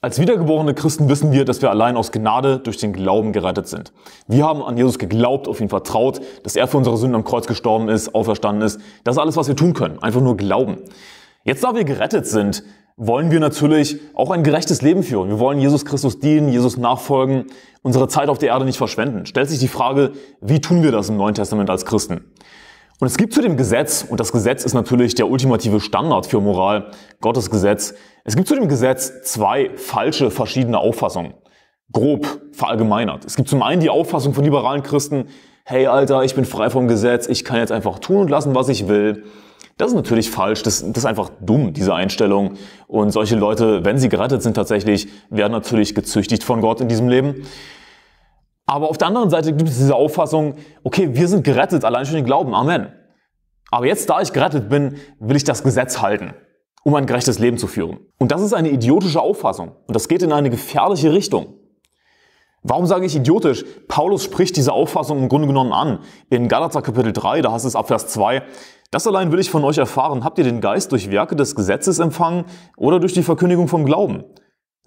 Als wiedergeborene Christen wissen wir, dass wir allein aus Gnade durch den Glauben gerettet sind. Wir haben an Jesus geglaubt, auf ihn vertraut, dass er für unsere Sünden am Kreuz gestorben ist, auferstanden ist. Das ist alles, was wir tun können. Einfach nur glauben. Jetzt, da wir gerettet sind, wollen wir natürlich auch ein gerechtes Leben führen. Wir wollen Jesus Christus dienen, Jesus nachfolgen, unsere Zeit auf der Erde nicht verschwenden. Stellt sich die Frage, wie tun wir das im Neuen Testament als Christen? Und es gibt zu dem Gesetz, und das Gesetz ist natürlich der ultimative Standard für Moral, Gottes Gesetz, es gibt zu dem Gesetz zwei falsche verschiedene Auffassungen. Grob verallgemeinert. Es gibt zum einen die Auffassung von liberalen Christen, hey Alter, ich bin frei vom Gesetz, ich kann jetzt einfach tun und lassen, was ich will. Das ist natürlich falsch, das, das ist einfach dumm, diese Einstellung. Und solche Leute, wenn sie gerettet sind tatsächlich, werden natürlich gezüchtigt von Gott in diesem Leben. Aber auf der anderen Seite gibt es diese Auffassung, okay, wir sind gerettet, allein schon den Glauben, Amen. Aber jetzt, da ich gerettet bin, will ich das Gesetz halten, um ein gerechtes Leben zu führen. Und das ist eine idiotische Auffassung und das geht in eine gefährliche Richtung. Warum sage ich idiotisch? Paulus spricht diese Auffassung im Grunde genommen an. In Galater Kapitel 3, da heißt es ab Vers 2, das allein will ich von euch erfahren. Habt ihr den Geist durch Werke des Gesetzes empfangen oder durch die Verkündigung vom Glauben?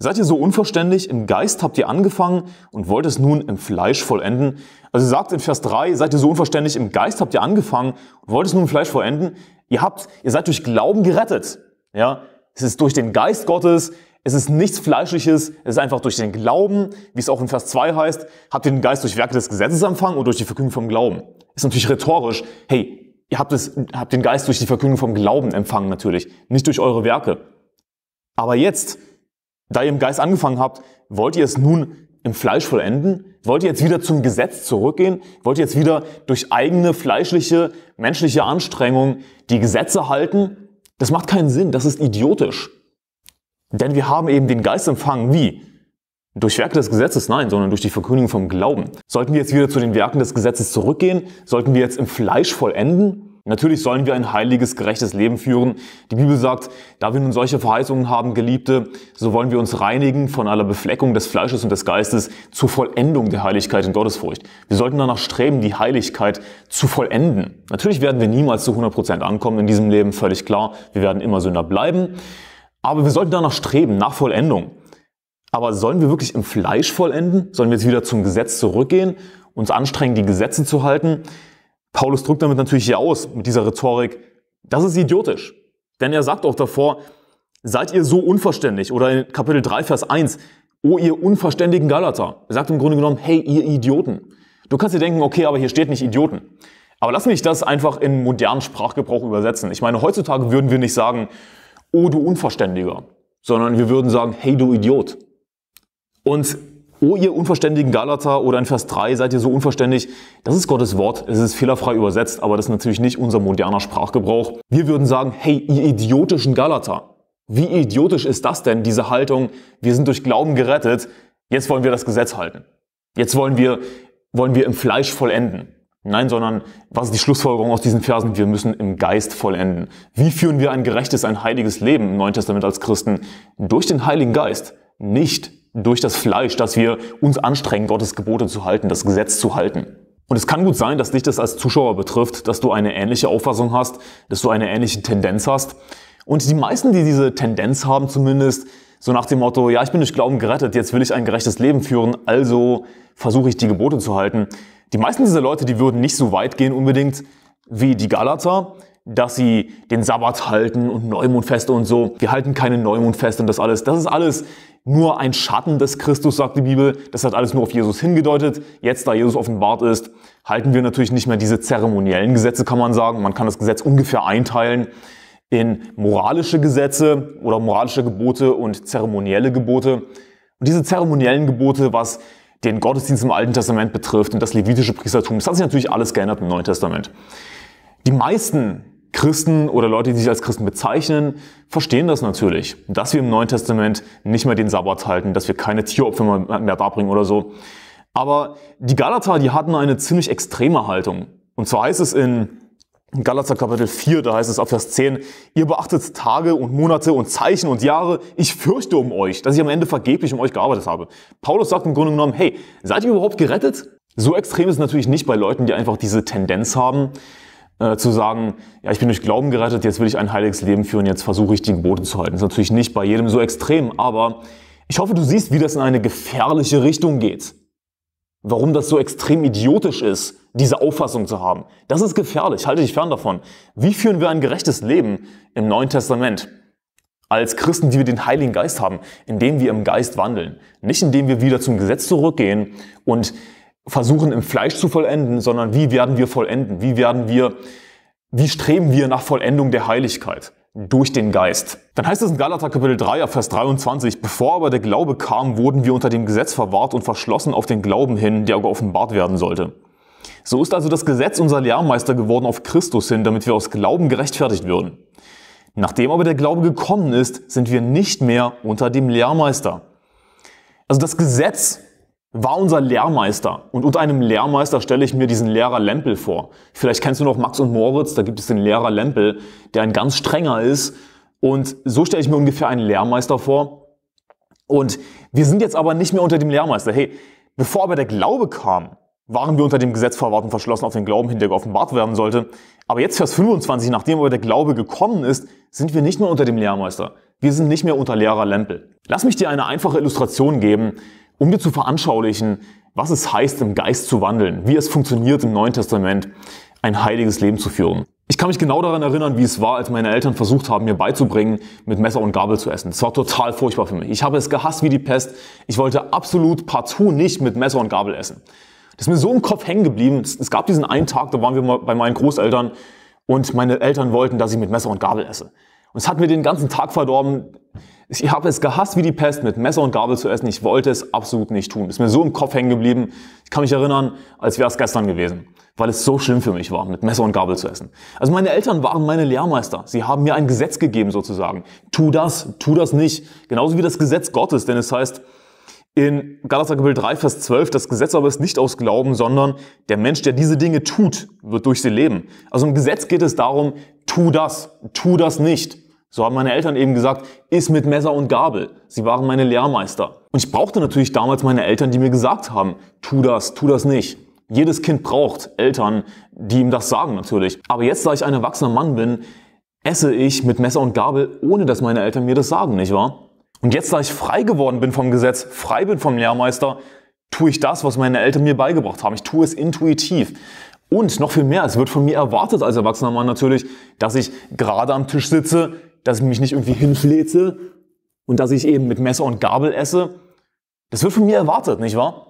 Seid ihr so unverständlich? Im Geist habt ihr angefangen und wollt es nun im Fleisch vollenden? Also sagt in Vers 3, seid ihr so unverständlich? Im Geist habt ihr angefangen und wollt es nun im Fleisch vollenden? Ihr habt, ihr seid durch Glauben gerettet. Ja, es ist durch den Geist Gottes. Es ist nichts Fleischliches. Es ist einfach durch den Glauben, wie es auch in Vers 2 heißt, habt ihr den Geist durch Werke des Gesetzes empfangen oder durch die Verkündung vom Glauben. Ist natürlich rhetorisch. Hey, ihr habt es, habt den Geist durch die Verkündung vom Glauben empfangen natürlich. Nicht durch eure Werke. Aber jetzt, da ihr im Geist angefangen habt, wollt ihr es nun im Fleisch vollenden? Wollt ihr jetzt wieder zum Gesetz zurückgehen? Wollt ihr jetzt wieder durch eigene fleischliche, menschliche Anstrengung die Gesetze halten? Das macht keinen Sinn, das ist idiotisch. Denn wir haben eben den Geist empfangen, wie? Durch Werke des Gesetzes nein, sondern durch die Verkündigung vom Glauben. Sollten wir jetzt wieder zu den Werken des Gesetzes zurückgehen? Sollten wir jetzt im Fleisch vollenden? Natürlich sollen wir ein heiliges, gerechtes Leben führen. Die Bibel sagt, da wir nun solche Verheißungen haben, Geliebte, so wollen wir uns reinigen von aller Befleckung des Fleisches und des Geistes zur Vollendung der Heiligkeit in Gottesfurcht. Wir sollten danach streben, die Heiligkeit zu vollenden. Natürlich werden wir niemals zu 100% Prozent ankommen in diesem Leben, völlig klar. Wir werden immer Sünder bleiben. Aber wir sollten danach streben, nach Vollendung. Aber sollen wir wirklich im Fleisch vollenden? Sollen wir jetzt wieder zum Gesetz zurückgehen, uns anstrengen, die Gesetze zu halten? Paulus drückt damit natürlich hier aus, mit dieser Rhetorik, das ist idiotisch. Denn er sagt auch davor, seid ihr so unverständlich? Oder in Kapitel 3, Vers 1, oh ihr unverständigen Galater. Er sagt im Grunde genommen, hey, ihr Idioten. Du kannst dir denken, okay, aber hier steht nicht Idioten. Aber lass mich das einfach in modernen Sprachgebrauch übersetzen. Ich meine, heutzutage würden wir nicht sagen, oh du Unverständiger, sondern wir würden sagen, hey du Idiot. Und oh ihr unverständigen Galater oder in Vers 3 seid ihr so unverständig. Das ist Gottes Wort, es ist fehlerfrei übersetzt, aber das ist natürlich nicht unser moderner Sprachgebrauch. Wir würden sagen, hey, ihr idiotischen Galater. Wie idiotisch ist das denn, diese Haltung, wir sind durch Glauben gerettet, jetzt wollen wir das Gesetz halten. Jetzt wollen wir, wollen wir im Fleisch vollenden. Nein, sondern was ist die Schlussfolgerung aus diesen Versen? Wir müssen im Geist vollenden. Wie führen wir ein gerechtes, ein heiliges Leben im Neuen Testament als Christen? Durch den Heiligen Geist, nicht durch das Fleisch, dass wir uns anstrengen, Gottes Gebote zu halten, das Gesetz zu halten. Und es kann gut sein, dass dich das als Zuschauer betrifft, dass du eine ähnliche Auffassung hast, dass du eine ähnliche Tendenz hast. Und die meisten, die diese Tendenz haben zumindest, so nach dem Motto, ja, ich bin durch Glauben gerettet, jetzt will ich ein gerechtes Leben führen, also versuche ich die Gebote zu halten. Die meisten dieser Leute, die würden nicht so weit gehen unbedingt wie die Galater, dass sie den Sabbat halten und Neumondfeste und so. Wir halten keine Neumondfeste und das alles. Das ist alles nur ein Schatten des Christus, sagt die Bibel. Das hat alles nur auf Jesus hingedeutet. Jetzt, da Jesus offenbart ist, halten wir natürlich nicht mehr diese zeremoniellen Gesetze, kann man sagen. Man kann das Gesetz ungefähr einteilen in moralische Gesetze oder moralische Gebote und zeremonielle Gebote. Und diese zeremoniellen Gebote, was den Gottesdienst im Alten Testament betrifft und das levitische Priestertum, das hat sich natürlich alles geändert im Neuen Testament. Die meisten Christen oder Leute, die sich als Christen bezeichnen, verstehen das natürlich, dass wir im Neuen Testament nicht mehr den Sabbat halten, dass wir keine Tieropfer mehr darbringen oder so. Aber die Galater, die hatten eine ziemlich extreme Haltung. Und zwar heißt es in Galater Kapitel 4, da heißt es auf Vers 10, ihr beachtet Tage und Monate und Zeichen und Jahre, ich fürchte um euch, dass ich am Ende vergeblich um euch gearbeitet habe. Paulus sagt im Grunde genommen, hey, seid ihr überhaupt gerettet? So extrem ist es natürlich nicht bei Leuten, die einfach diese Tendenz haben, äh, zu sagen, ja, ich bin durch Glauben gerettet, jetzt will ich ein heiliges Leben führen, jetzt versuche ich die Gebote zu halten. Das ist natürlich nicht bei jedem so extrem, aber ich hoffe, du siehst, wie das in eine gefährliche Richtung geht. Warum das so extrem idiotisch ist, diese Auffassung zu haben. Das ist gefährlich, halte dich fern davon. Wie führen wir ein gerechtes Leben im Neuen Testament? als Christen, die wir den Heiligen Geist haben, indem wir im Geist wandeln. Nicht indem wir wieder zum Gesetz zurückgehen und versuchen, im Fleisch zu vollenden, sondern wie werden wir vollenden? Wie werden wir, wie streben wir nach Vollendung der Heiligkeit? Durch den Geist. Dann heißt es in Galater Kapitel 3, Vers 23, bevor aber der Glaube kam, wurden wir unter dem Gesetz verwahrt und verschlossen auf den Glauben hin, der geoffenbart werden sollte. So ist also das Gesetz unser Lehrmeister geworden auf Christus hin, damit wir aus Glauben gerechtfertigt würden. Nachdem aber der Glaube gekommen ist, sind wir nicht mehr unter dem Lehrmeister. Also das Gesetz war unser Lehrmeister. Und unter einem Lehrmeister stelle ich mir diesen Lehrer Lempel vor. Vielleicht kennst du noch Max und Moritz, da gibt es den Lehrer Lempel, der ein ganz strenger ist. Und so stelle ich mir ungefähr einen Lehrmeister vor. Und wir sind jetzt aber nicht mehr unter dem Lehrmeister. Hey, bevor aber der Glaube kam, waren wir unter dem Gesetz verwahrt und verschlossen auf den Glauben hin, der geoffenbart werden sollte. Aber jetzt Vers 25, nachdem aber der Glaube gekommen ist, sind wir nicht mehr unter dem Lehrmeister. Wir sind nicht mehr unter Lehrer Lempel. Lass mich dir eine einfache Illustration geben, um dir zu veranschaulichen, was es heißt, im Geist zu wandeln, wie es funktioniert, im Neuen Testament ein heiliges Leben zu führen. Ich kann mich genau daran erinnern, wie es war, als meine Eltern versucht haben, mir beizubringen, mit Messer und Gabel zu essen. Es war total furchtbar für mich. Ich habe es gehasst wie die Pest. Ich wollte absolut partout nicht mit Messer und Gabel essen. Das ist mir so im Kopf hängen geblieben. Es gab diesen einen Tag, da waren wir mal bei meinen Großeltern und meine Eltern wollten, dass ich mit Messer und Gabel esse. Und es hat mir den ganzen Tag verdorben. Ich habe es gehasst wie die Pest, mit Messer und Gabel zu essen. Ich wollte es absolut nicht tun. Ist mir so im Kopf hängen geblieben. Ich kann mich erinnern, als wäre es gestern gewesen. Weil es so schlimm für mich war, mit Messer und Gabel zu essen. Also meine Eltern waren meine Lehrmeister. Sie haben mir ein Gesetz gegeben sozusagen. Tu das, tu das nicht. Genauso wie das Gesetz Gottes, denn es heißt, in Galater Kapitel 3, Vers 12, das Gesetz aber ist nicht aus Glauben, sondern der Mensch, der diese Dinge tut, wird durch sie leben. Also im Gesetz geht es darum, tu das, tu das nicht. So haben meine Eltern eben gesagt, iss mit Messer und Gabel. Sie waren meine Lehrmeister. Und ich brauchte natürlich damals meine Eltern, die mir gesagt haben, tu das, tu das nicht. Jedes Kind braucht Eltern, die ihm das sagen natürlich. Aber jetzt, da ich ein erwachsener Mann bin, esse ich mit Messer und Gabel, ohne dass meine Eltern mir das sagen, nicht wahr? Und jetzt, da ich frei geworden bin vom Gesetz, frei bin vom Lehrmeister, tue ich das, was meine Eltern mir beigebracht haben. Ich tue es intuitiv. Und noch viel mehr, es wird von mir erwartet als erwachsener Mann natürlich, dass ich gerade am Tisch sitze, dass ich mich nicht irgendwie hinflete und dass ich eben mit Messer und Gabel esse. Das wird von mir erwartet, nicht wahr?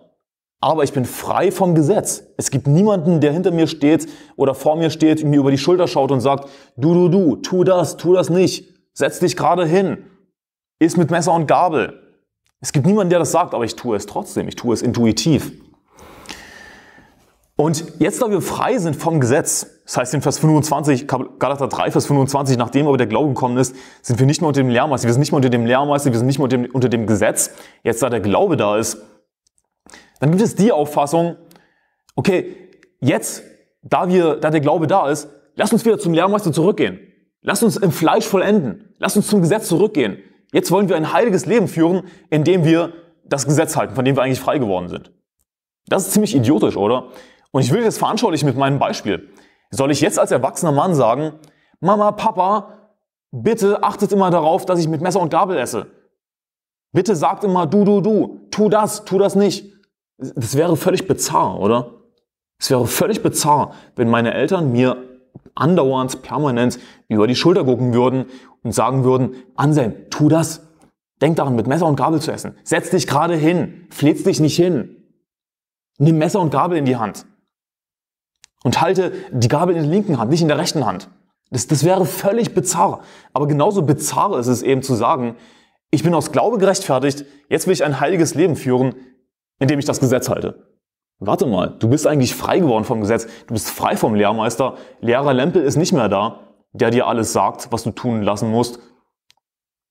Aber ich bin frei vom Gesetz. Es gibt niemanden, der hinter mir steht oder vor mir steht, mir über die Schulter schaut und sagt, du, du, du, tu das, tu das nicht, setz dich gerade hin, iss mit Messer und Gabel. Es gibt niemanden, der das sagt, aber ich tue es trotzdem, ich tue es intuitiv. Und jetzt, da wir frei sind vom Gesetz, das heißt in Vers 25, Galater 3, Vers 25, nachdem aber der Glaube gekommen ist, sind wir nicht mehr unter dem Lehrmeister, wir sind nicht mehr unter dem Lehrmeister, wir sind nicht mehr unter dem, unter dem Gesetz, jetzt da der Glaube da ist, dann gibt es die Auffassung, okay, jetzt, da wir, da der Glaube da ist, lasst uns wieder zum Lehrmeister zurückgehen. Lasst uns im Fleisch vollenden. Lasst uns zum Gesetz zurückgehen. Jetzt wollen wir ein heiliges Leben führen, indem wir das Gesetz halten, von dem wir eigentlich frei geworden sind. Das ist ziemlich idiotisch, oder? Und ich will das veranschaulichen mit meinem Beispiel. Soll ich jetzt als erwachsener Mann sagen, Mama, Papa, bitte achtet immer darauf, dass ich mit Messer und Gabel esse. Bitte sagt immer du, du, du, tu das, tu das nicht. Das wäre völlig bizarr, oder? Es wäre völlig bizarr, wenn meine Eltern mir andauernd, permanent über die Schulter gucken würden und sagen würden, Anselm, tu das. Denk daran, mit Messer und Gabel zu essen. Setz dich gerade hin. Flitz dich nicht hin. Nimm Messer und Gabel in die Hand und halte die Gabel in der linken Hand, nicht in der rechten Hand. Das, das wäre völlig bizarr. Aber genauso bizarr ist es eben zu sagen, ich bin aus Glaube gerechtfertigt, jetzt will ich ein heiliges Leben führen, indem ich das Gesetz halte. Warte mal, du bist eigentlich frei geworden vom Gesetz, du bist frei vom Lehrmeister, Lehrer Lempel ist nicht mehr da, der dir alles sagt, was du tun lassen musst.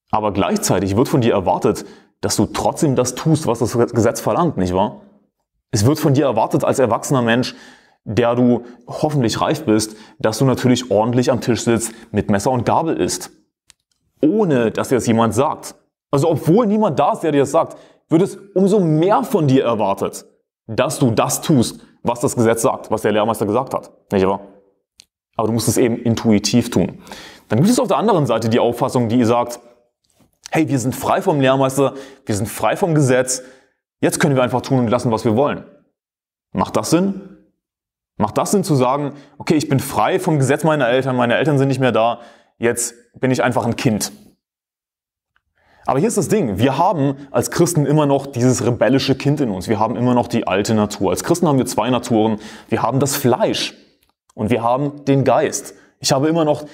Aber gleichzeitig wird von dir erwartet, dass du trotzdem das tust, was das Gesetz verlangt, nicht wahr? Es wird von dir erwartet als erwachsener Mensch, der du hoffentlich reif bist, dass du natürlich ordentlich am Tisch sitzt, mit Messer und Gabel isst. Ohne, dass dir das jemand sagt. Also obwohl niemand da ist, der dir das sagt, wird es umso mehr von dir erwartet, dass du das tust, was das Gesetz sagt, was der Lehrmeister gesagt hat. Nicht wahr? Aber du musst es eben intuitiv tun. Dann gibt es auf der anderen Seite die Auffassung, die sagt, hey, wir sind frei vom Lehrmeister, wir sind frei vom Gesetz, jetzt können wir einfach tun und lassen, was wir wollen. Macht das Sinn? Macht das Sinn zu sagen, okay, ich bin frei vom Gesetz meiner Eltern, meine Eltern sind nicht mehr da, jetzt bin ich einfach ein Kind. Aber hier ist das Ding, wir haben als Christen immer noch dieses rebellische Kind in uns, wir haben immer noch die alte Natur. Als Christen haben wir zwei Naturen, wir haben das Fleisch und wir haben den Geist. Ich habe immer noch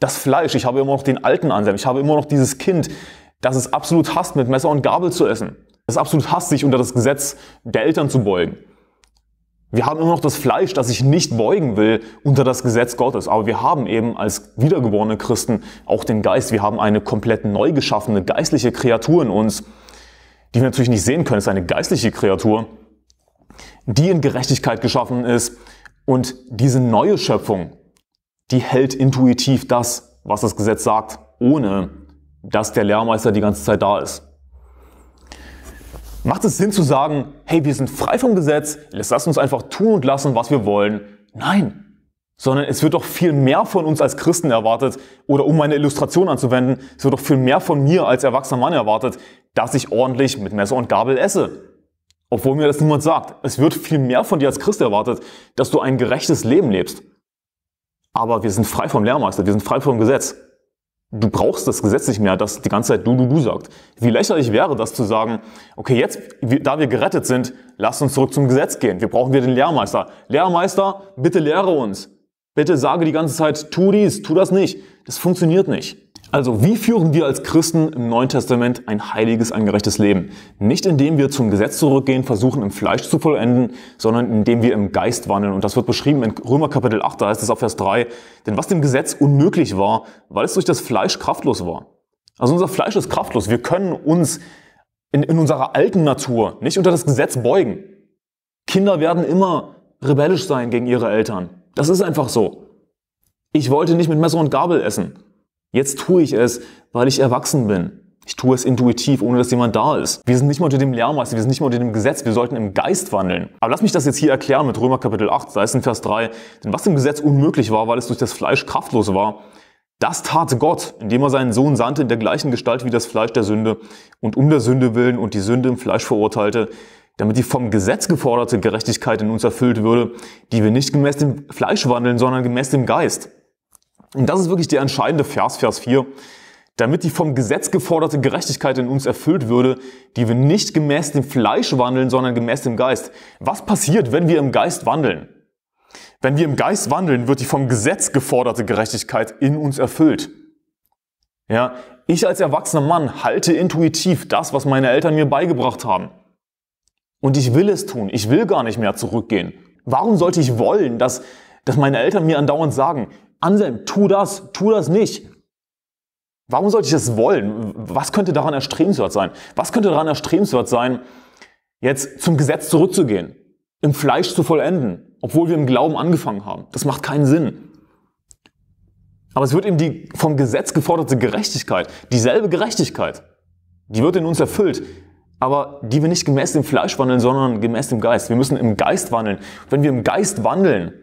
das Fleisch, ich habe immer noch den alten Anselm, ich habe immer noch dieses Kind, das es absolut hasst, mit Messer und Gabel zu essen. Das absolut hasst, sich unter das Gesetz der Eltern zu beugen. Wir haben immer noch das Fleisch, das sich nicht beugen will unter das Gesetz Gottes. Aber wir haben eben als wiedergeborene Christen auch den Geist. Wir haben eine komplett neu geschaffene geistliche Kreatur in uns, die wir natürlich nicht sehen können. Es ist eine geistliche Kreatur, die in Gerechtigkeit geschaffen ist. Und diese neue Schöpfung, die hält intuitiv das, was das Gesetz sagt, ohne dass der Lehrmeister die ganze Zeit da ist. Macht es Sinn zu sagen, hey, wir sind frei vom Gesetz, lass uns einfach tun und lassen, was wir wollen? Nein, sondern es wird doch viel mehr von uns als Christen erwartet, oder um meine Illustration anzuwenden, es wird doch viel mehr von mir als erwachsener Mann erwartet, dass ich ordentlich mit Messer und Gabel esse. Obwohl mir das niemand sagt. Es wird viel mehr von dir als Christ erwartet, dass du ein gerechtes Leben lebst. Aber wir sind frei vom Lehrmeister, wir sind frei vom Gesetz du brauchst das Gesetz nicht mehr, das die ganze Zeit du, du, du sagt. Wie lächerlich wäre das zu sagen, okay, jetzt, da wir gerettet sind, lass uns zurück zum Gesetz gehen. Wir brauchen wieder den Lehrmeister. Lehrmeister, bitte lehre uns. Bitte sage die ganze Zeit, tu dies, tu das nicht. Das funktioniert nicht. Also, wie führen wir als Christen im Neuen Testament ein heiliges, angerechtes Leben? Nicht indem wir zum Gesetz zurückgehen, versuchen im Fleisch zu vollenden, sondern indem wir im Geist wandeln. Und das wird beschrieben in Römer Kapitel 8, da heißt es auf Vers 3. Denn was dem Gesetz unmöglich war, weil es durch das Fleisch kraftlos war. Also unser Fleisch ist kraftlos. Wir können uns in, in unserer alten Natur nicht unter das Gesetz beugen. Kinder werden immer rebellisch sein gegen ihre Eltern. Das ist einfach so. Ich wollte nicht mit Messer und Gabel essen. Jetzt tue ich es, weil ich erwachsen bin. Ich tue es intuitiv, ohne dass jemand da ist. Wir sind nicht mal unter dem Lehrmeister, wir sind nicht mal unter dem Gesetz, wir sollten im Geist wandeln. Aber lass mich das jetzt hier erklären mit Römer Kapitel 8, sei Vers 3. Denn was im Gesetz unmöglich war, weil es durch das Fleisch kraftlos war, das tat Gott, indem er seinen Sohn sandte in der gleichen Gestalt wie das Fleisch der Sünde und um der Sünde willen und die Sünde im Fleisch verurteilte, damit die vom Gesetz geforderte Gerechtigkeit in uns erfüllt würde, die wir nicht gemäß dem Fleisch wandeln, sondern gemäß dem Geist. Und das ist wirklich der entscheidende Vers, Vers 4. Damit die vom Gesetz geforderte Gerechtigkeit in uns erfüllt würde, die wir nicht gemäß dem Fleisch wandeln, sondern gemäß dem Geist. Was passiert, wenn wir im Geist wandeln? Wenn wir im Geist wandeln, wird die vom Gesetz geforderte Gerechtigkeit in uns erfüllt. Ja, ich als erwachsener Mann halte intuitiv das, was meine Eltern mir beigebracht haben. Und ich will es tun. Ich will gar nicht mehr zurückgehen. Warum sollte ich wollen, dass, dass meine Eltern mir andauernd sagen, Anselm, tu das, tu das nicht. Warum sollte ich das wollen? Was könnte daran erstrebenswert sein? Was könnte daran erstrebenswert sein, jetzt zum Gesetz zurückzugehen, im Fleisch zu vollenden, obwohl wir im Glauben angefangen haben? Das macht keinen Sinn. Aber es wird eben die vom Gesetz geforderte Gerechtigkeit, dieselbe Gerechtigkeit, die wird in uns erfüllt, aber die wir nicht gemäß dem Fleisch wandeln, sondern gemäß dem Geist. Wir müssen im Geist wandeln. Wenn wir im Geist wandeln,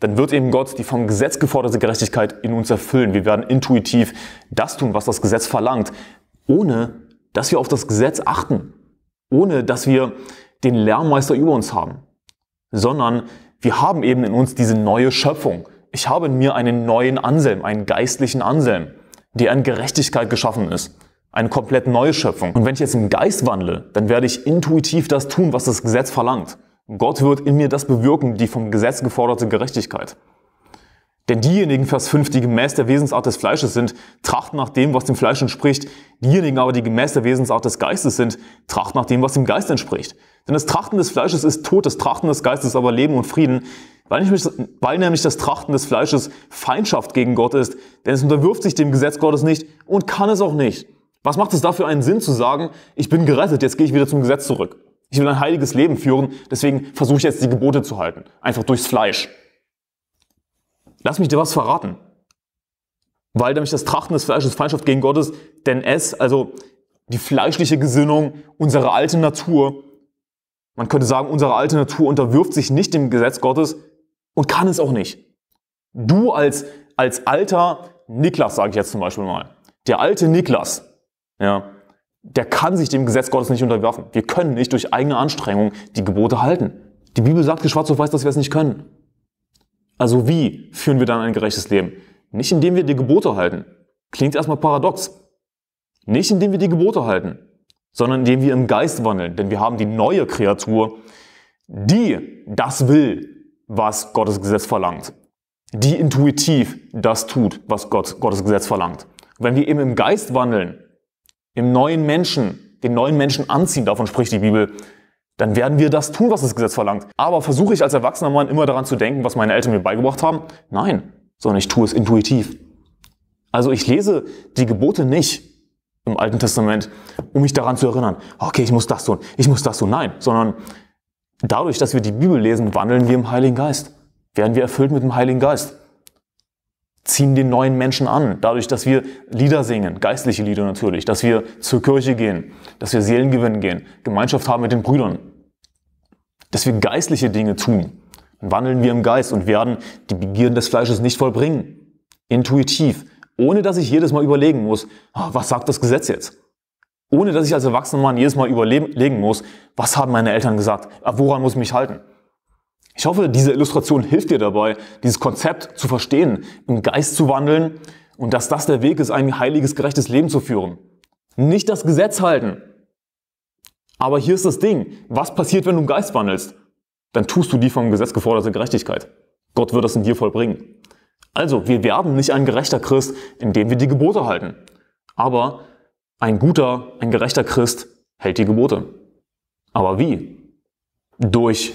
dann wird eben Gott die vom Gesetz geforderte Gerechtigkeit in uns erfüllen. Wir werden intuitiv das tun, was das Gesetz verlangt, ohne dass wir auf das Gesetz achten, ohne dass wir den Lehrmeister über uns haben, sondern wir haben eben in uns diese neue Schöpfung. Ich habe in mir einen neuen Anselm, einen geistlichen Anselm, der an Gerechtigkeit geschaffen ist. Eine komplett neue Schöpfung. Und wenn ich jetzt im Geist wandle, dann werde ich intuitiv das tun, was das Gesetz verlangt. Gott wird in mir das bewirken, die vom Gesetz geforderte Gerechtigkeit. Denn diejenigen, Vers 5, die gemäß der Wesensart des Fleisches sind, trachten nach dem, was dem Fleisch entspricht. Diejenigen aber, die gemäß der Wesensart des Geistes sind, trachten nach dem, was dem Geist entspricht. Denn das Trachten des Fleisches ist Tod, das Trachten des Geistes aber Leben und Frieden, weil, mich, weil nämlich das Trachten des Fleisches Feindschaft gegen Gott ist. Denn es unterwirft sich dem Gesetz Gottes nicht und kann es auch nicht. Was macht es dafür einen Sinn zu sagen, ich bin gerettet, jetzt gehe ich wieder zum Gesetz zurück? Ich will ein heiliges Leben führen, deswegen versuche ich jetzt die Gebote zu halten. Einfach durchs Fleisch. Lass mich dir was verraten. Weil nämlich das Trachten des Fleisches Feindschaft gegen Gottes, denn es, also die fleischliche Gesinnung, unsere alte Natur, man könnte sagen, unsere alte Natur unterwirft sich nicht dem Gesetz Gottes und kann es auch nicht. Du als, als alter Niklas, sage ich jetzt zum Beispiel mal, der alte Niklas, ja, der kann sich dem Gesetz Gottes nicht unterwerfen. Wir können nicht durch eigene Anstrengung die Gebote halten. Die Bibel sagt hier schwarz auf weiß, dass wir es nicht können. Also wie führen wir dann ein gerechtes Leben? Nicht indem wir die Gebote halten. Klingt erstmal paradox. Nicht indem wir die Gebote halten, sondern indem wir im Geist wandeln. Denn wir haben die neue Kreatur, die das will, was Gottes Gesetz verlangt. Die intuitiv das tut, was Gott, Gottes Gesetz verlangt. wenn wir eben im Geist wandeln, im neuen Menschen, den neuen Menschen anziehen, davon spricht die Bibel, dann werden wir das tun, was das Gesetz verlangt. Aber versuche ich als erwachsener Mann immer daran zu denken, was meine Eltern mir beigebracht haben? Nein, sondern ich tue es intuitiv. Also ich lese die Gebote nicht im Alten Testament, um mich daran zu erinnern, okay, ich muss das tun, ich muss das tun. Nein, sondern dadurch, dass wir die Bibel lesen, wandeln wir im Heiligen Geist. Werden wir erfüllt mit dem Heiligen Geist ziehen den neuen Menschen an. Dadurch, dass wir Lieder singen, geistliche Lieder natürlich, dass wir zur Kirche gehen, dass wir Seelengewinn gehen, Gemeinschaft haben mit den Brüdern, dass wir geistliche Dinge tun. Dann wandeln wir im Geist und werden die Begierden des Fleisches nicht vollbringen. Intuitiv. Ohne dass ich jedes Mal überlegen muss, ah, was sagt das Gesetz jetzt? Ohne dass ich als erwachsener Mann jedes Mal überlegen muss, was haben meine Eltern gesagt? Woran muss ich mich halten? Ich hoffe, diese Illustration hilft dir dabei, dieses Konzept zu verstehen, im Geist zu wandeln und dass das der Weg ist, ein heiliges, gerechtes Leben zu führen. Nicht das Gesetz halten. Aber hier ist das Ding. Was passiert, wenn du im Geist wandelst? Dann tust du die vom Gesetz geforderte Gerechtigkeit. Gott wird das in dir vollbringen. Also, wir werden nicht ein gerechter Christ, indem wir die Gebote halten. Aber ein guter, ein gerechter Christ hält die Gebote. Aber wie? Durch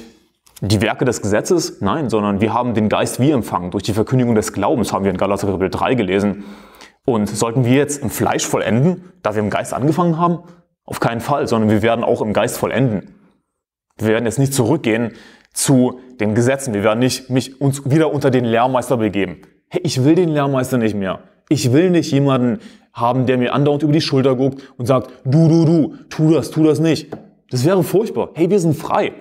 die Werke des Gesetzes, nein, sondern wir haben den Geist wie empfangen. Durch die Verkündigung des Glaubens haben wir in Galater Kapitel 3 gelesen. Und sollten wir jetzt im Fleisch vollenden, da wir im Geist angefangen haben? Auf keinen Fall, sondern wir werden auch im Geist vollenden. Wir werden jetzt nicht zurückgehen zu den Gesetzen. Wir werden nicht mich uns wieder unter den Lehrmeister begeben. Hey, ich will den Lehrmeister nicht mehr. Ich will nicht jemanden haben, der mir andauernd über die Schulter guckt und sagt, du, du, du, tu das, tu das nicht. Das wäre furchtbar. Hey, wir sind frei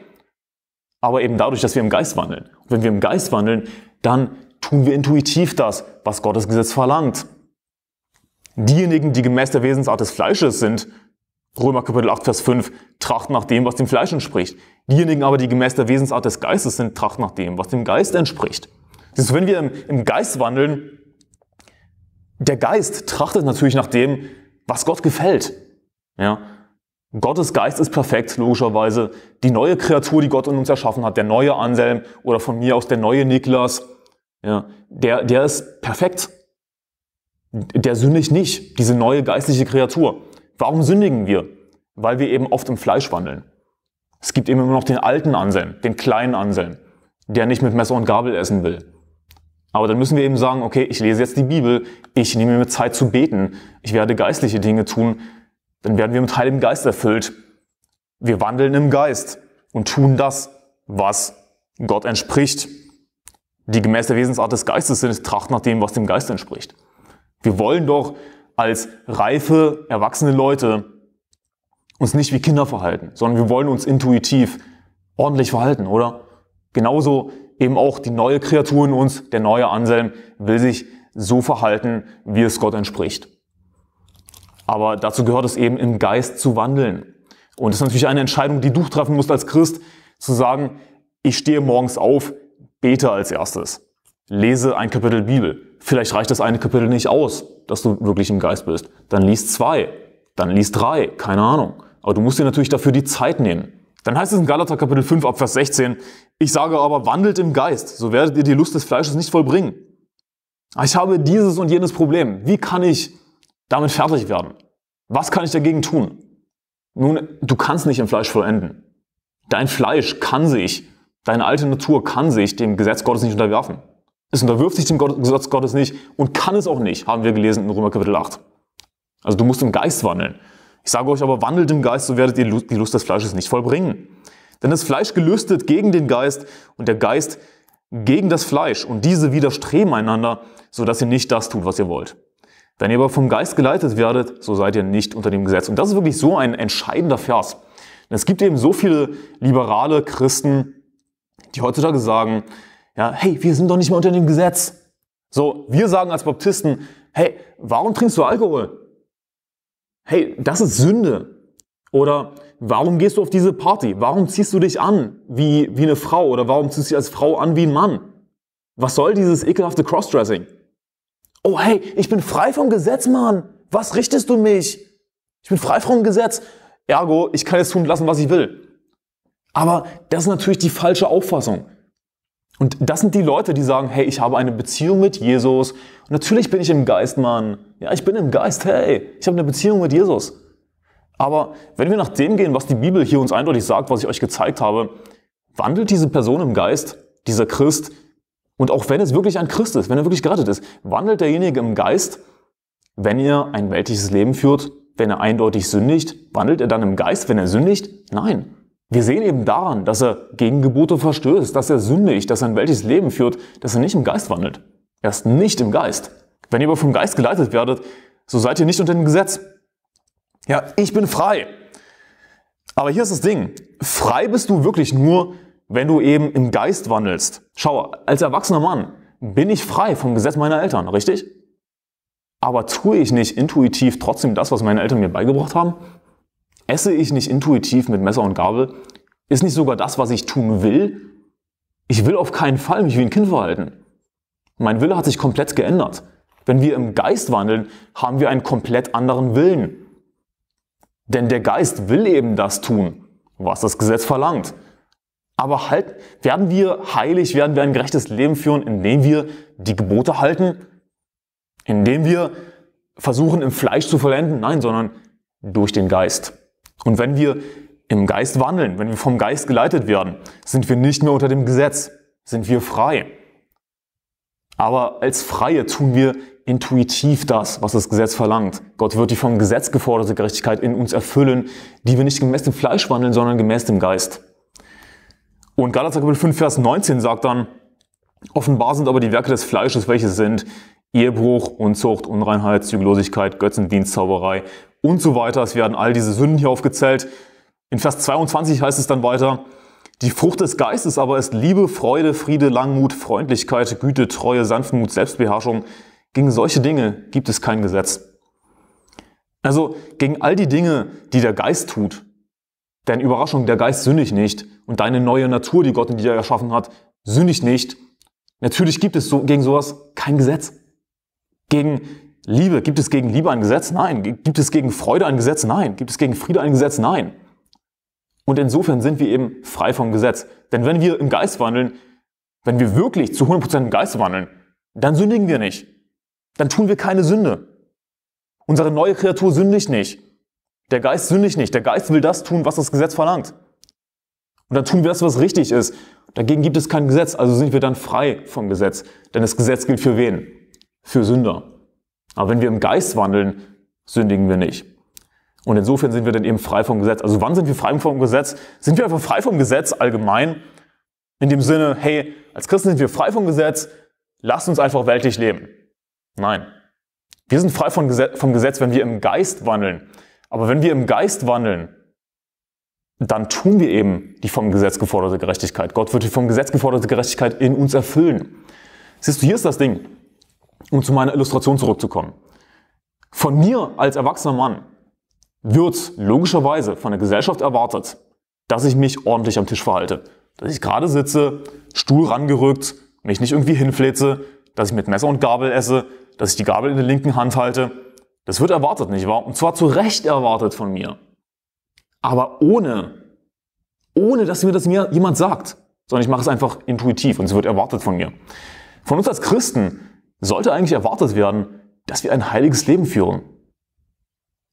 aber eben dadurch, dass wir im Geist wandeln. Und wenn wir im Geist wandeln, dann tun wir intuitiv das, was Gottes Gesetz verlangt. Diejenigen, die gemäß der Wesensart des Fleisches sind, Römer Kapitel 8, Vers 5, trachten nach dem, was dem Fleisch entspricht. Diejenigen aber, die gemäß der Wesensart des Geistes sind, trachten nach dem, was dem Geist entspricht. Siehst du, wenn wir im, im Geist wandeln, der Geist trachtet natürlich nach dem, was Gott gefällt. Ja, Gottes Geist ist perfekt, logischerweise. Die neue Kreatur, die Gott in uns erschaffen hat, der neue Anselm oder von mir aus der neue Niklas, ja, der, der ist perfekt. Der sündigt nicht, diese neue geistliche Kreatur. Warum sündigen wir? Weil wir eben oft im Fleisch wandeln. Es gibt eben immer noch den alten Anselm, den kleinen Anselm, der nicht mit Messer und Gabel essen will. Aber dann müssen wir eben sagen, okay, ich lese jetzt die Bibel, ich nehme mir Zeit zu beten, ich werde geistliche Dinge tun, dann werden wir mit Heiligem Geist erfüllt. Wir wandeln im Geist und tun das, was Gott entspricht. Die gemäß der Wesensart des Geistes sind, tracht nach dem, was dem Geist entspricht. Wir wollen doch als reife, erwachsene Leute uns nicht wie Kinder verhalten, sondern wir wollen uns intuitiv ordentlich verhalten, oder? Genauso eben auch die neue Kreatur in uns, der neue Anselm, will sich so verhalten, wie es Gott entspricht. Aber dazu gehört es eben, im Geist zu wandeln. Und das ist natürlich eine Entscheidung, die du treffen musst als Christ, zu sagen, ich stehe morgens auf, bete als erstes, lese ein Kapitel Bibel. Vielleicht reicht das eine Kapitel nicht aus, dass du wirklich im Geist bist. Dann liest zwei, dann liest drei, keine Ahnung. Aber du musst dir natürlich dafür die Zeit nehmen. Dann heißt es in Galater Kapitel 5 ab Vers 16, ich sage aber, wandelt im Geist, so werdet ihr die Lust des Fleisches nicht vollbringen. Ah, ich habe dieses und jenes Problem. Wie kann ich damit fertig werden. Was kann ich dagegen tun? Nun, du kannst nicht im Fleisch vollenden. Dein Fleisch kann sich, deine alte Natur kann sich dem Gesetz Gottes nicht unterwerfen. Es unterwirft sich dem Gesetz Gottes nicht und kann es auch nicht, haben wir gelesen in Römer Kapitel 8. Also du musst im Geist wandeln. Ich sage euch aber, wandelt im Geist, so werdet ihr die Lust des Fleisches nicht vollbringen. Denn das Fleisch gelüstet gegen den Geist und der Geist gegen das Fleisch und diese widerstreben einander, sodass ihr nicht das tut, was ihr wollt. Wenn ihr aber vom Geist geleitet werdet, so seid ihr nicht unter dem Gesetz. Und das ist wirklich so ein entscheidender Vers. Denn es gibt eben so viele liberale Christen, die heutzutage sagen, ja, hey, wir sind doch nicht mehr unter dem Gesetz. So, wir sagen als Baptisten, hey, warum trinkst du Alkohol? Hey, das ist Sünde. Oder warum gehst du auf diese Party? Warum ziehst du dich an wie, wie eine Frau? Oder warum ziehst du dich als Frau an wie ein Mann? Was soll dieses ekelhafte Crossdressing? Oh hey, ich bin frei vom Gesetz, Mann. Was richtest du mich? Ich bin frei vom Gesetz. Ergo, ich kann jetzt tun lassen, was ich will. Aber das ist natürlich die falsche Auffassung. Und das sind die Leute, die sagen, hey, ich habe eine Beziehung mit Jesus. Und natürlich bin ich im Geist, Mann. Ja, ich bin im Geist, hey, ich habe eine Beziehung mit Jesus. Aber wenn wir nach dem gehen, was die Bibel hier uns eindeutig sagt, was ich euch gezeigt habe, wandelt diese Person im Geist, dieser Christ, und auch wenn es wirklich ein Christ ist, wenn er wirklich gerettet ist, wandelt derjenige im Geist, wenn er ein weltliches Leben führt, wenn er eindeutig sündigt, wandelt er dann im Geist, wenn er sündigt? Nein. Wir sehen eben daran, dass er gegen Gebote verstößt, dass er sündigt, dass er ein weltliches Leben führt, dass er nicht im Geist wandelt. Er ist nicht im Geist. Wenn ihr aber vom Geist geleitet werdet, so seid ihr nicht unter dem Gesetz. Ja, ich bin frei. Aber hier ist das Ding. Frei bist du wirklich nur, wenn du eben im Geist wandelst. Schau, als erwachsener Mann bin ich frei vom Gesetz meiner Eltern, richtig? Aber tue ich nicht intuitiv trotzdem das, was meine Eltern mir beigebracht haben? Esse ich nicht intuitiv mit Messer und Gabel? Ist nicht sogar das, was ich tun will? Ich will auf keinen Fall mich wie ein Kind verhalten. Mein Wille hat sich komplett geändert. Wenn wir im Geist wandeln, haben wir einen komplett anderen Willen. Denn der Geist will eben das tun, was das Gesetz verlangt. Aber halt, werden wir heilig, werden wir ein gerechtes Leben führen, indem wir die Gebote halten, indem wir versuchen, im Fleisch zu vollenden? Nein, sondern durch den Geist. Und wenn wir im Geist wandeln, wenn wir vom Geist geleitet werden, sind wir nicht mehr unter dem Gesetz, sind wir frei. Aber als Freie tun wir intuitiv das, was das Gesetz verlangt. Gott wird die vom Gesetz geforderte Gerechtigkeit in uns erfüllen, die wir nicht gemäß dem Fleisch wandeln, sondern gemäß dem Geist. Und Galater Kapitel 5, Vers 19 sagt dann, offenbar sind aber die Werke des Fleisches, welche sind Ehebruch, Unzucht, Unreinheit, Zügellosigkeit, Götzendienst, Zauberei und so weiter. Es werden all diese Sünden hier aufgezählt. In Vers 22 heißt es dann weiter, die Frucht des Geistes aber ist Liebe, Freude, Friede, Langmut, Freundlichkeit, Güte, Treue, Sanftmut, Selbstbeherrschung. Gegen solche Dinge gibt es kein Gesetz. Also gegen all die Dinge, die der Geist tut, denn Überraschung, der Geist sündigt nicht. Und deine neue Natur, die Gott in dir erschaffen hat, sündigt nicht. Natürlich gibt es so, gegen sowas kein Gesetz. Gegen Liebe, gibt es gegen Liebe ein Gesetz? Nein. Gibt es gegen Freude ein Gesetz? Nein. Gibt es gegen Friede ein Gesetz? Nein. Und insofern sind wir eben frei vom Gesetz. Denn wenn wir im Geist wandeln, wenn wir wirklich zu 100% im Geist wandeln, dann sündigen wir nicht. Dann tun wir keine Sünde. Unsere neue Kreatur sündigt nicht. Der Geist sündigt nicht. Der Geist will das tun, was das Gesetz verlangt. Und dann tun wir das, was richtig ist. Dagegen gibt es kein Gesetz, also sind wir dann frei vom Gesetz. Denn das Gesetz gilt für wen? Für Sünder. Aber wenn wir im Geist wandeln, sündigen wir nicht. Und insofern sind wir dann eben frei vom Gesetz. Also wann sind wir frei vom Gesetz? Sind wir einfach frei vom Gesetz allgemein? In dem Sinne, hey, als Christen sind wir frei vom Gesetz, lasst uns einfach weltlich leben. Nein. Wir sind frei vom Gesetz, wenn wir im Geist wandeln. Aber wenn wir im Geist wandeln, dann tun wir eben die vom Gesetz geforderte Gerechtigkeit. Gott wird die vom Gesetz geforderte Gerechtigkeit in uns erfüllen. Siehst du, hier ist das Ding, um zu meiner Illustration zurückzukommen. Von mir als erwachsener Mann wird logischerweise von der Gesellschaft erwartet, dass ich mich ordentlich am Tisch verhalte. Dass ich gerade sitze, Stuhl rangerückt, mich nicht irgendwie hinflitze, dass ich mit Messer und Gabel esse, dass ich die Gabel in der linken Hand halte das wird erwartet, nicht wahr? Und zwar zu Recht erwartet von mir. Aber ohne, ohne dass mir das mir jemand sagt, sondern ich mache es einfach intuitiv und es wird erwartet von mir. Von uns als Christen sollte eigentlich erwartet werden, dass wir ein heiliges Leben führen.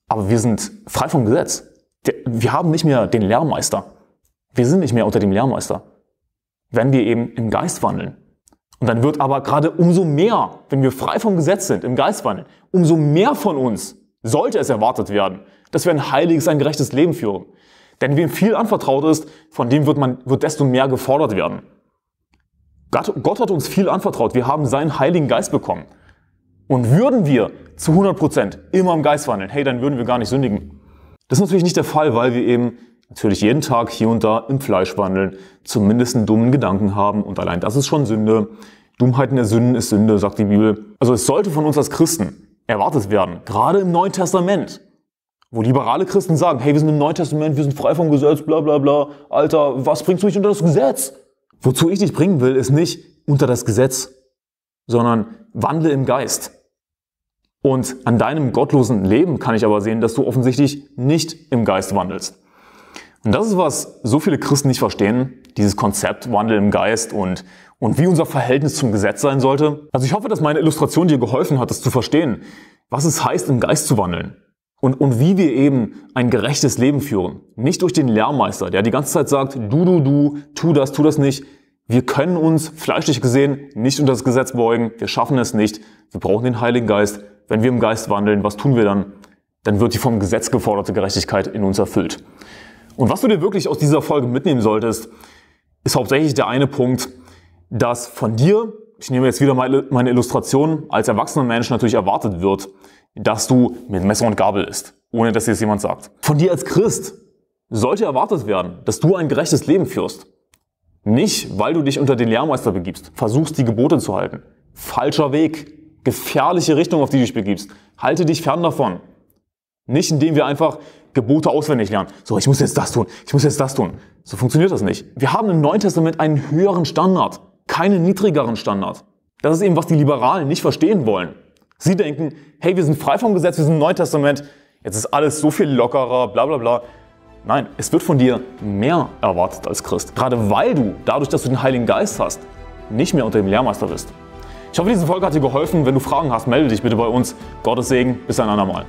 Aber wir sind frei vom Gesetz. Wir haben nicht mehr den Lehrmeister. Wir sind nicht mehr unter dem Lehrmeister, wenn wir eben im Geist wandeln. Und dann wird aber gerade umso mehr, wenn wir frei vom Gesetz sind, im Geist wandeln, umso mehr von uns sollte es erwartet werden, dass wir ein heiliges, ein gerechtes Leben führen. Denn wem viel anvertraut ist, von dem wird, man, wird desto mehr gefordert werden. Gott, Gott hat uns viel anvertraut. Wir haben seinen Heiligen Geist bekommen. Und würden wir zu 100% Prozent immer im Geist wandeln, hey, dann würden wir gar nicht sündigen. Das ist natürlich nicht der Fall, weil wir eben natürlich jeden Tag hier und da im Fleisch wandeln, zumindest einen dummen Gedanken haben und allein das ist schon Sünde. Dummheiten der Sünden ist Sünde, sagt die Bibel. Also es sollte von uns als Christen erwartet werden, gerade im Neuen Testament, wo liberale Christen sagen, hey, wir sind im Neuen Testament, wir sind frei vom Gesetz, bla bla bla, Alter, was bringst du mich unter das Gesetz? Wozu ich dich bringen will, ist nicht unter das Gesetz, sondern wandle im Geist. Und an deinem gottlosen Leben kann ich aber sehen, dass du offensichtlich nicht im Geist wandelst. Und das ist, was so viele Christen nicht verstehen, dieses Konzept Wandel im Geist und, und wie unser Verhältnis zum Gesetz sein sollte. Also ich hoffe, dass meine Illustration dir geholfen hat, das zu verstehen, was es heißt, im Geist zu wandeln. Und, und wie wir eben ein gerechtes Leben führen. Nicht durch den Lehrmeister, der die ganze Zeit sagt, du, du, du, tu das, tu das nicht. Wir können uns fleischlich gesehen nicht unter das Gesetz beugen. Wir schaffen es nicht. Wir brauchen den Heiligen Geist. Wenn wir im Geist wandeln, was tun wir dann? Dann wird die vom Gesetz geforderte Gerechtigkeit in uns erfüllt. Und was du dir wirklich aus dieser Folge mitnehmen solltest, ist hauptsächlich der eine Punkt, dass von dir, ich nehme jetzt wieder meine Illustration, als erwachsener Mensch natürlich erwartet wird, dass du mit Messer und Gabel isst, ohne dass dir das jemand sagt. Von dir als Christ sollte erwartet werden, dass du ein gerechtes Leben führst. Nicht, weil du dich unter den Lehrmeister begibst, versuchst die Gebote zu halten. Falscher Weg, gefährliche Richtung, auf die du dich begibst. Halte dich fern davon. Nicht indem wir einfach Gebote auswendig lernen. So, ich muss jetzt das tun, ich muss jetzt das tun. So funktioniert das nicht. Wir haben im Neuen Testament einen höheren Standard, keinen niedrigeren Standard. Das ist eben, was die Liberalen nicht verstehen wollen. Sie denken, hey, wir sind frei vom Gesetz, wir sind im Neuen Testament, jetzt ist alles so viel lockerer, bla bla bla. Nein, es wird von dir mehr erwartet als Christ. Gerade weil du, dadurch, dass du den Heiligen Geist hast, nicht mehr unter dem Lehrmeister bist. Ich hoffe, diese Folge hat dir geholfen. Wenn du Fragen hast, melde dich bitte bei uns. Gottes Segen, bis ein andermal.